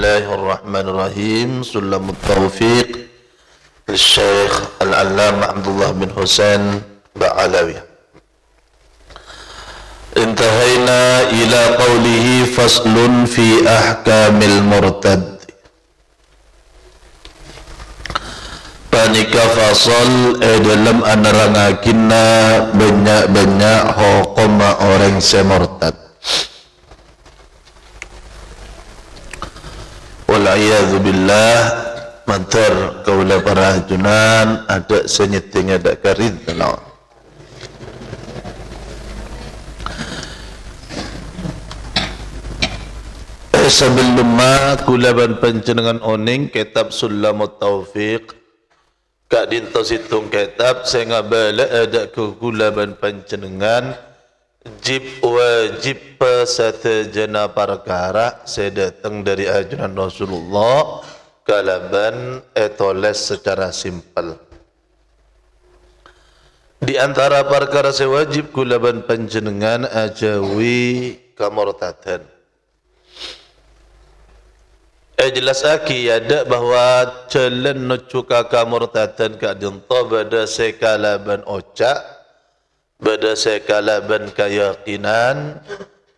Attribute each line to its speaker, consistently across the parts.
Speaker 1: الله الرحمن الرحيم سلم التوفيق للشيخ العلامة عبد الله بن حسين بعلوي انتهينا إلى قوله فصل في أحكام المرتد panika fasol أن eh, dalam كنا banyak-banyak hokoma orang مرتد wal'iyadu billah Mantar kaula para junan Ada senyeting ada karid eh, Sebelum ma kulaban pencenengan oning kitab sulamut taufiq Kak dintos hitung kitab saya ngabale ada ke kulaban pencenengan jib wajib jana perkara sedatang dari ajaran Rasulullah kalaban etoles secara simpel di antara perkara sewajib kulaban panjenengan ajawi kamortadan eh jelas aki ada ya, bahwa jalan nucuka kamortadan kadin tabada sekalaban ocak bada sekalaban keyakinan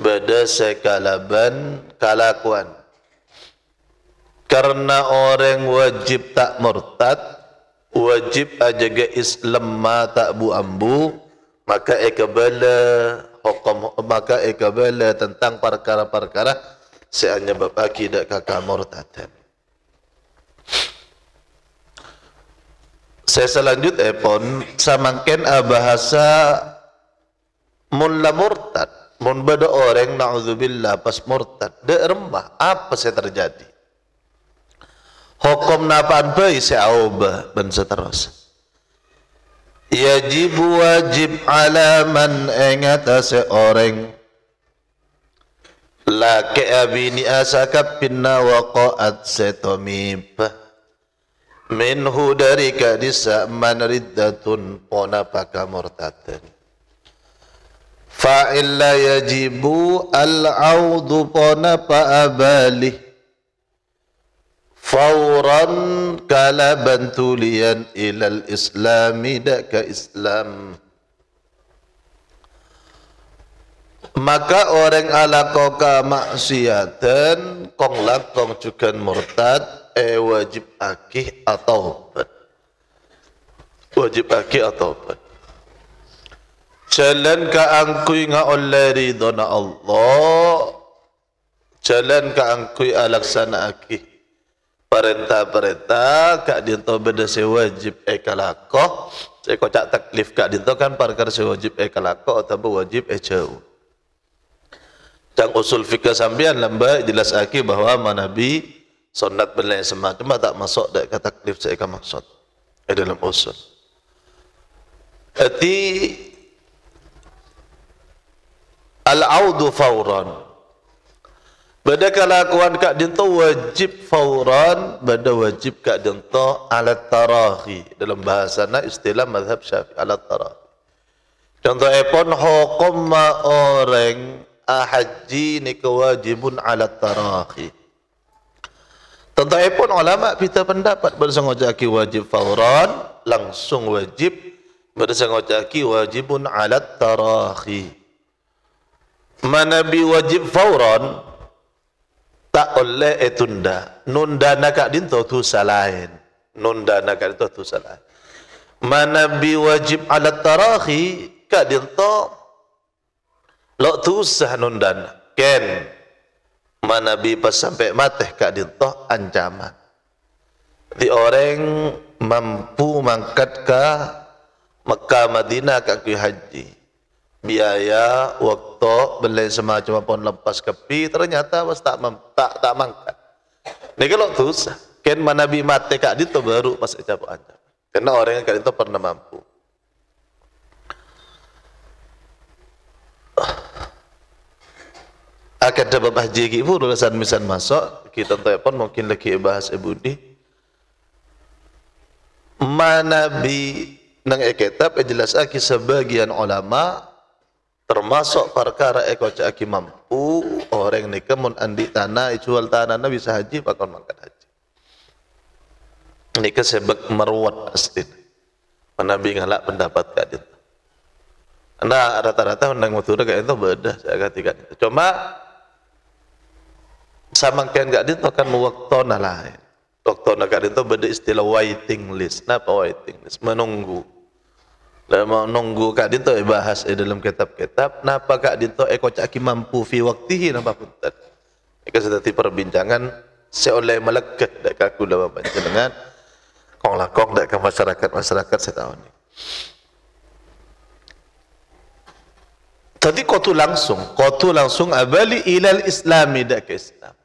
Speaker 1: bada sekalaban kalakuan karena orang wajib tak murtad wajib ajaga Islam ma tak buambu maka ekabala hukum maka ekabala tentang perkara-perkara seanya bapak tidak kakak murtad. Saya selanjut epon eh, samangken eh, bahasa mun la murtad mun bada orang na'udzubillah pas murtad de rembah apa saya terjadi hukum napaan bayi saya auba ben seterus yajib wajib ala man engata seorang la ke'abini asakab pinna waqa'at setomibah minhu dari gadisa man riddatun ponapaka murtadun fa'illa yajibu al-audu ponapa abali fauran kala bantulian ilal islami daka islam maka orang ala koka maksiatan kong lakong juga murtad E wajib akih atau obat wajib akih atau obat jalan ka angkui nga oleh ridho Allah jalan ka angkui alaksana akih perintah-perintah kak dinto beda wajib e kalakoh saya kocak taklif kak dinto kan perkara wajib e kalakoh atau wajib e jauh Cang usul fikah sambian lembah jelas aki bahwa manabi sunat berlain semacam tak masuk dak kata klip saya akan maksud eh, dalam usul Ati al-audu fauran Bada kelakuan kak dinto wajib fauran, bada wajib kak dinto alat tarahi. Dalam bahasa na istilah madhab syafi alat tarahi. Contoh epon eh, hukum ma orang ahaji ah, ni kewajibun alat tarahi. Tetapi pun ulama kita pendapat bersengojaki wajib fauran langsung wajib wajib wajibun alat tarahi. Mana bi wajib fauran tak oleh etunda. Eh nunda nakak dinto tu salahin. Nunda nakak dinto tu salah, Mana bi wajib alat tarahi kak dinto lo tu sah nunda. Ken sama Nabi pas sampai mati kak dintoh ancaman. Di orang mampu mangkat ke Mekah Madinah kak kui haji. Biaya waktu belai semacam pun lepas kepi ternyata pas tak tak tak mangkat. Nih kalau tuh ken manabi mati kak dintoh baru pas ejab ancaman. Karena orang yang kak dintoh pernah mampu. akan dapat haji ki ibu urusan misan masuk kita telepon mungkin lagi bahas ibu di mana bi nang eketab e jelas aki sebagian ulama termasuk perkara eko aki mampu orang nikah mun andi tanah e jual tanah bisa haji bakal mangkat haji nikah sebab meruat astin Nabi ngalak pendapat kak dia. Nah rata-rata undang mutura itu beda saya katakan itu. Cuma sama kian gak dito kan waktona lah. Waktona gak dito beda istilah waiting list. Napa waiting list? Menunggu. Dan mau nunggu kak dito ya bahas eh, dalam kitab-kitab. Napa kak dinto eko eh, caki mampu fi waktihi napa punten. Ini kan sedati perbincangan seoleh melekat dak kaku dalam panjenengan. Kong lakong dak ke masyarakat-masyarakat saya tahu ni. Tadi kau tu langsung, kau tu langsung abali ilal islami dak ke Islam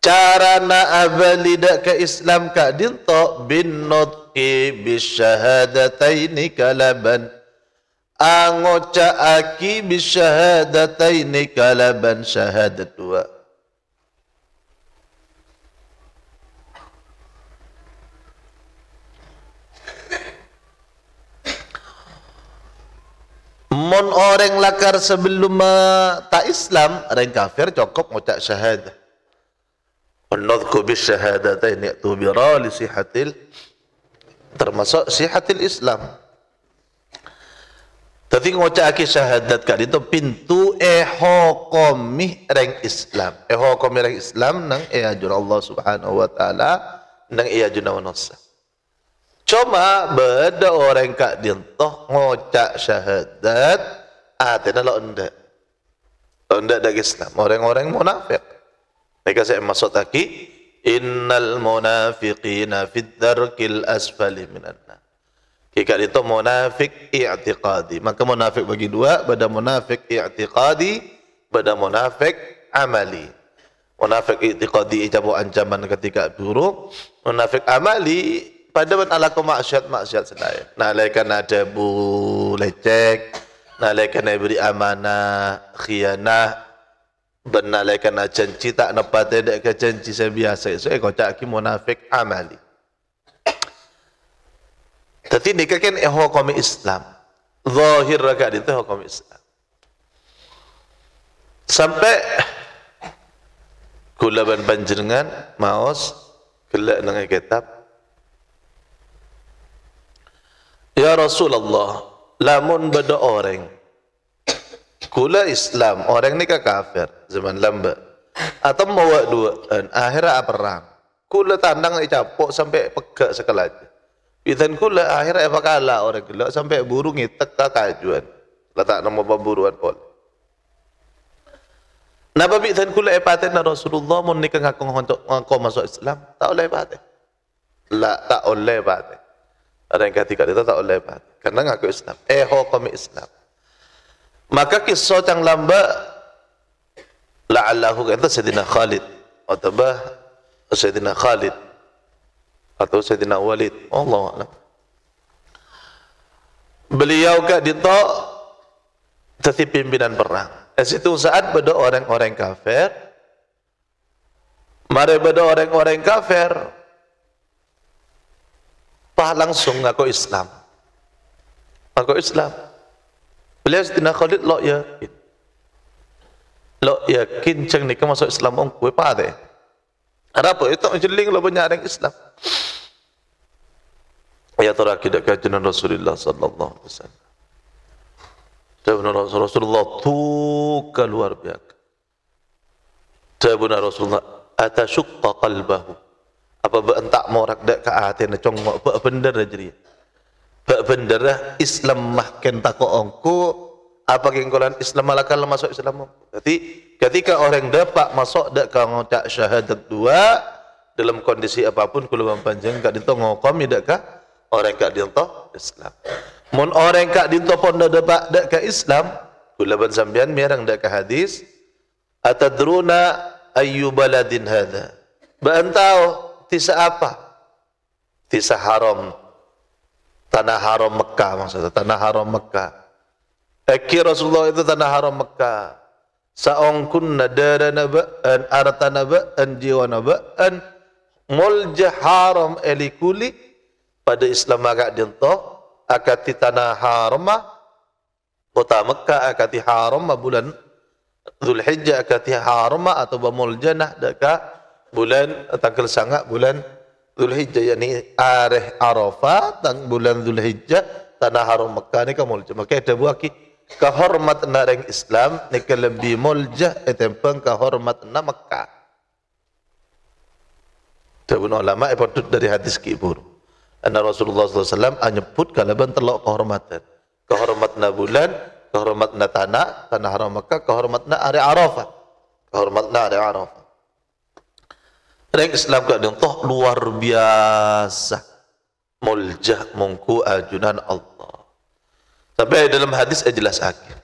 Speaker 1: carana avalida ke Islam ka dinto bin nutqi bisyahadataini kalaban angoca aki bisyahadataini kalaban syahadat dua Mon orang lakar sebelum tak Islam, orang kafir cukup ngucap syahadat. Wanadku bisyahadatain yaktu birali sihatil termasuk sihatil Islam. Tapi ngocaki syahadat kali itu pintu eho komih reng Islam. Eho komih reng Islam nang ejun iya Allah subhanahu wa ta'ala nang ejun iya manusia. Cuma beda orang kak dintoh ngocak syahadat, ah tidak lo ndak. Lo ndak dak Islam. Orang-orang munafik. Mereka saya maksud lagi innal munafiqina fid darkil asfali minan nar. Jika itu munafik i'tiqadi, maka munafik bagi dua, pada munafik i'tiqadi, pada munafik amali. Munafik i'tiqadi ijabu ancaman ketika buruk, munafik amali pada man alaku maksiat maksiat sedaya. Nalaikan ada bu lecek, nalaikan beri amanah, khianah, Benale kena janji tak nepati dek ke janji saya biasa. So, eh kocak ki munafik amali. Tapi ni kan eh hukum Islam. Zahir raga itu hukum Islam. Sampai kula ban panjenengan maos kelak dengan kitab Ya Rasulullah, lamun beda orang kula Islam, orang ini kan kafir, zaman lamba. Atau mawa dua, akhirnya apa perang. Kula tandang dicapok sampai pegak sekelaja. Pitan kula akhirnya apa kalah orang gila sampai burung ngitek ke kajuan. Letak nama buruan pol. Napa pitan kula epaten Rasulullah mun nikah ngaku ngaku masuk Islam, tak oleh epaten. La tak oleh epaten. Ada yang kata kita tak oleh epaten. Karena ngaku Islam. Eh kami Islam. Maka kisah yang lamba la'allahu kata Sayyidina Khalid atau bah, Sayyidina Khalid atau Sayyidina Walid. Allah a'lam. Beliau ke dito tetapi pimpinan perang. Di situ saat pada orang-orang kafir Mari pada orang-orang kafir Pah langsung ngaku Islam Ngaku Islam Beliau Sayyidina Khalid lo ya, yakin. Lo yakin ceng nikah masuk Islam ong kuwe pare. Kenapa? Itu ya, jeling lo banyak Islam. Ya terakhir kajian Rasulullah sallallahu alaihi wasallam. Jawabnya Rasulullah tuka keluar biasa. Jawabnya Rasulullah atasyukka qalbahu. Apa bentak morak dak ke hati na congok apa bener jadi. Bak bendera Islam mahken tako ongku apa kengkolan Islam malakal masuk Islam. Jadi ketika orang dapat masuk dak kang dak syahadat dua dalam kondisi apapun kalau panjang gak dinto ngokom tidak kah orang gak dinto Islam. Mon orang gak dinto pon dapat dak ke Islam kulaban sambian mirang dak ke hadis atadruna ayyu baladin hada. Bantau entau tisa apa? Tisa haram tanah haram Mekah maksudnya, tanah haram Mekah. Eki Rasulullah itu tanah haram Mekah. nadara an darana ba'an an jiwa jiwana an mulja haram elikuli pada Islam agak dintoh akati tanah haram kota Mekah akati haram bulan Zulhijjah akati haram atau bamul nah, dekat bulan tanggal sangat bulan Zulhijjah yakni areh Arafah dan bulan Zulhijjah tanah haram Mekah ni kamul maka ada buaki kahormat nareng Islam ni lebih mulja etempeng eh, kehormat na Mekah Tabun ulama ipatut eh, dari hadis kibur Anna Rasulullah SAW menyebut ah, kalaban telok kehormatan kehormatna bulan kehormatna tanah tanah haram Mekah kehormatna areh Arafah kehormatna areh Arafah Reng Islam gak toh luar biasa. Muljah mungku ajunan Allah. Tapi dalam hadis eh jelas lagi.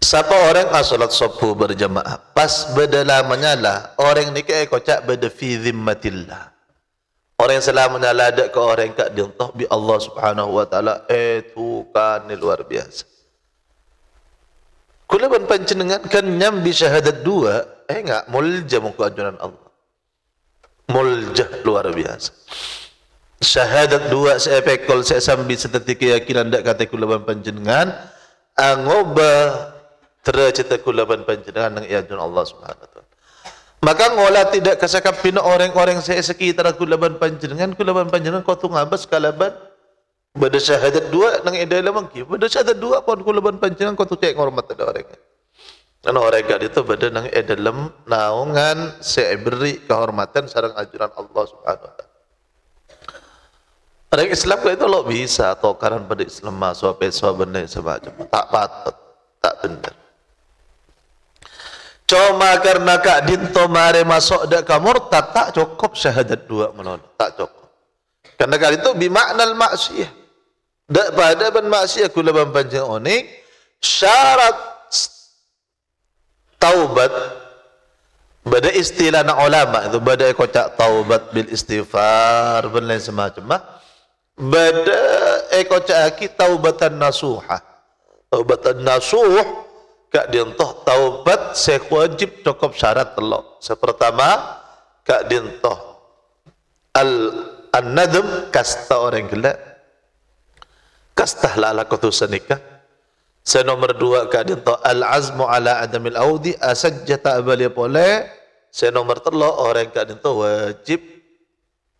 Speaker 1: Satu orang asolat subuh berjamaah. Pas bedala menyala, orang ni kaya kocak beda fi zimmatillah. Orang yang menyala ada ke orang Kak dintoh bi Allah subhanahu wa ta'ala. Eh tu kan luar biasa. Kulaban panjenengan kan nyambi syahadat dua eh enggak muljam keagungan Allah muljah luar biasa syahadat dua saya pekol saya sambil setetik keyakinan dak kata kulaban panjenengan angoba tercita kulaban panjenengan dengan iajun Allah subhanahu wa maka ngola tidak kasakap pina orang-orang saya sekitar kulaban panjenengan kulaban panjenengan kau tu ngabas kalaban pada syahadat dua nang edai lamang ki pada syahadat dua pun kulaban panjenengan kau tu cek ngormat ada orangnya orang oregan itu beda nang edalem naungan seberi kehormatan sarang ajaran Allah Subhanahu wa Orang Islam itu lo bisa tokaran pada Islam masuk besok benar semacam tak patut tak benar. Cuma karena Kak Dinto mare masuk dak kamur tak tak cukup syahadat dua menolong tak cukup. Karena kali itu bimaknal maksiyah. Dak pada ben maksiyah kula ban panjang onik syarat taubat pada istilah nak ulama itu pada ekocak taubat bil istighfar dan lain semacam pada ekocak aki taubatan nasuha taubatan nasuh kak dientoh taubat saya wajib cukup syarat telok sepertama kak dientoh al an-nadm kasta orang gelap kasta lala kutusan nikah saya nomor dua kadinto al azmu ala adamil audi asajjata abali pole. Saya nomor telo orang kadinto wajib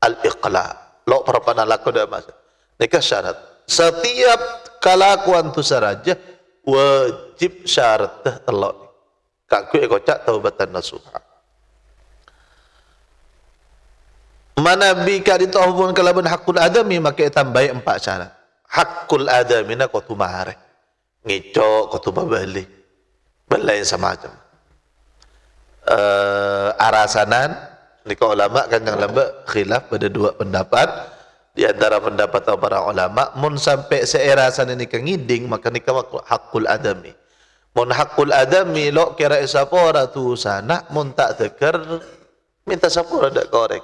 Speaker 1: al iqla. Lo perpana laku dah mas. Nikah syarat. Setiap kalakuan tu saraja wajib syarat dah telo. Kaku ekocak taubatan nasuha. Mana bi kadinto to kalabun hakul adami maka tambah empat syarat. Hakul adami nak kau tu mahare ngecok, ketubabali balik, berlain semacam. Uh, eh, arasanan, nikah ulama kan yang lama khilaf pada dua pendapat. Di antara pendapat para ulama, mun sampai seerasan ini kenginding maka nikah hakul adami. Mun hakul adami, lo kira isapora tu sana, mun tak teker, minta sapora tak korek.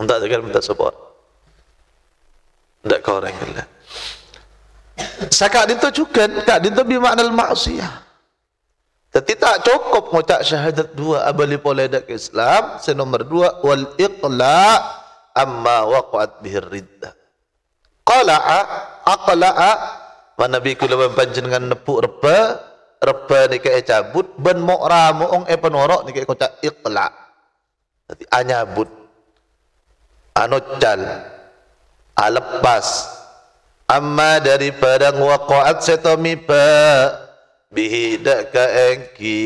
Speaker 1: Mun tak teker, minta sapora. Tak korek lah. Saya Saka dinto juga, kak dinto bimakna maksiyah. Tapi tak cukup ngucap syahadat dua abali pola dak Islam. Se nomor dua wal iqla amma waqat bihir ridda. Qala'a aqla'a mana Nabi kula panjenengan nepu repa reba, nika e cabut ben mokra moong e eh penorok nika e kocak iqla. Dadi anyabut anocal alepas amma dari padang waqa'at setamipa bihi daka engki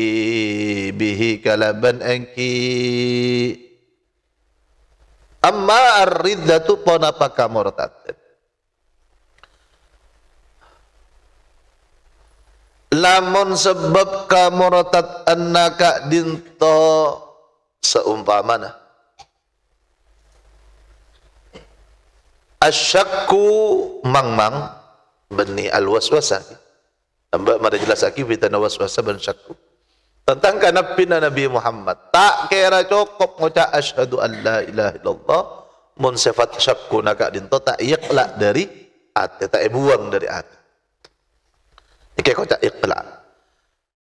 Speaker 1: bihi kalaban engki amma ar-riddatu ponapa kamurtad lamun sebab kamurtad annaka dinto seumpamana asyakku mang-mang bani al-waswasa. Mbak mari jelas lagi fitana waswasa ban syakku. Tentang kana pina Nabi Muhammad. Tak kira cukup ngucap asyhadu an la ilaha illallah mun sifat syakku naka dinto tak iqla dari ate tak ebuang dari ate. Iki kocak